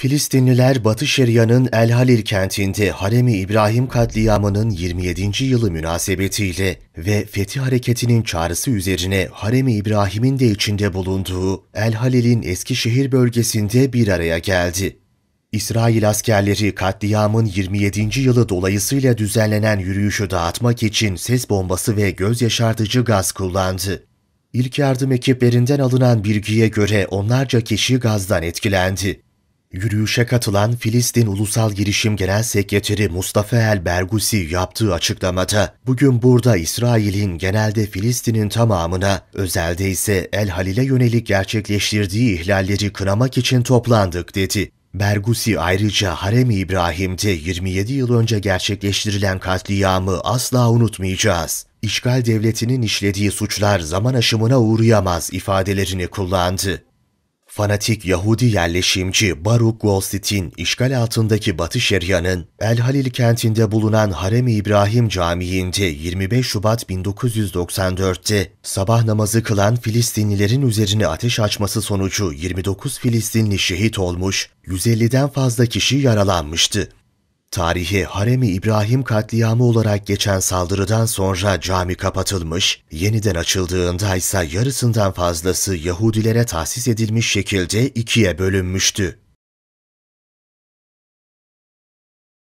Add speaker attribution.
Speaker 1: Filistinliler Batı Şeria'nın El Halil kentinde Haremi İbrahim katliamının 27. yılı münasebetiyle ve Fetih Hareketi'nin çağrısı üzerine Haremi İbrahim'in de içinde bulunduğu El Halil'in Eskişehir bölgesinde bir araya geldi. İsrail askerleri katliamın 27. yılı dolayısıyla düzenlenen yürüyüşü dağıtmak için ses bombası ve göz yaşartıcı gaz kullandı. İlk yardım ekiplerinden alınan bilgiye göre onlarca kişi gazdan etkilendi. Yürüyüşe katılan Filistin Ulusal Girişim Genel Sekreteri Mustafa El Bergusi yaptığı açıklamada, bugün burada İsrail'in genelde Filistin'in tamamına, özelde ise El Halil'e yönelik gerçekleştirdiği ihlalleri kınamak için toplandık dedi. Bergusi ayrıca Harem İbrahim'de 27 yıl önce gerçekleştirilen katliamı asla unutmayacağız. İşgal devletinin işlediği suçlar zaman aşımına uğrayamaz ifadelerini kullandı. Fanatik Yahudi yerleşimci Baruch Goldstein işgal altındaki Batı Şeria'nın El Halil kentinde bulunan Harem-i İbrahim Camii'nde 25 Şubat 1994'te sabah namazı kılan Filistinlilerin üzerine ateş açması sonucu 29 Filistinli şehit olmuş, 150'den fazla kişi yaralanmıştı. Tarihi Harem-i İbrahim katliamı olarak geçen saldırıdan sonra cami kapatılmış, yeniden açıldığında ise yarısından fazlası Yahudilere tahsis edilmiş şekilde ikiye bölünmüştü.